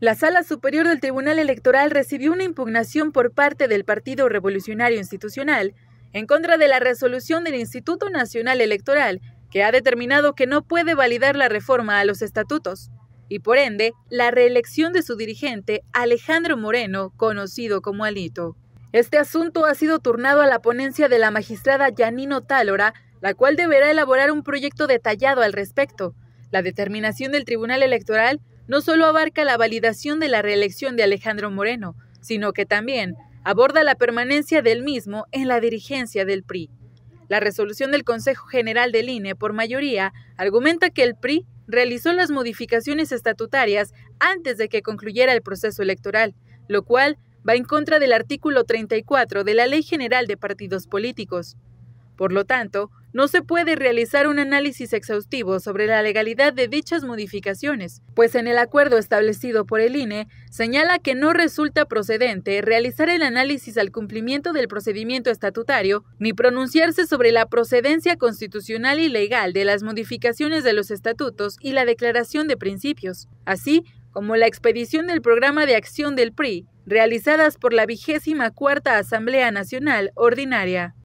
La Sala Superior del Tribunal Electoral recibió una impugnación por parte del Partido Revolucionario Institucional en contra de la resolución del Instituto Nacional Electoral, que ha determinado que no puede validar la reforma a los estatutos y por ende la reelección de su dirigente Alejandro Moreno, conocido como Alito. Este asunto ha sido turnado a la ponencia de la magistrada Yanino Tálora, la cual deberá elaborar un proyecto detallado al respecto. La determinación del Tribunal Electoral no solo abarca la validación de la reelección de Alejandro Moreno, sino que también aborda la permanencia del mismo en la dirigencia del PRI. La resolución del Consejo General del INE por mayoría argumenta que el PRI realizó las modificaciones estatutarias antes de que concluyera el proceso electoral, lo cual va en contra del artículo 34 de la Ley General de Partidos Políticos. Por lo tanto, no se puede realizar un análisis exhaustivo sobre la legalidad de dichas modificaciones, pues en el acuerdo establecido por el INE señala que no resulta procedente realizar el análisis al cumplimiento del procedimiento estatutario ni pronunciarse sobre la procedencia constitucional y legal de las modificaciones de los estatutos y la declaración de principios, así como la expedición del programa de acción del PRI, realizadas por la vigésima cuarta Asamblea Nacional Ordinaria.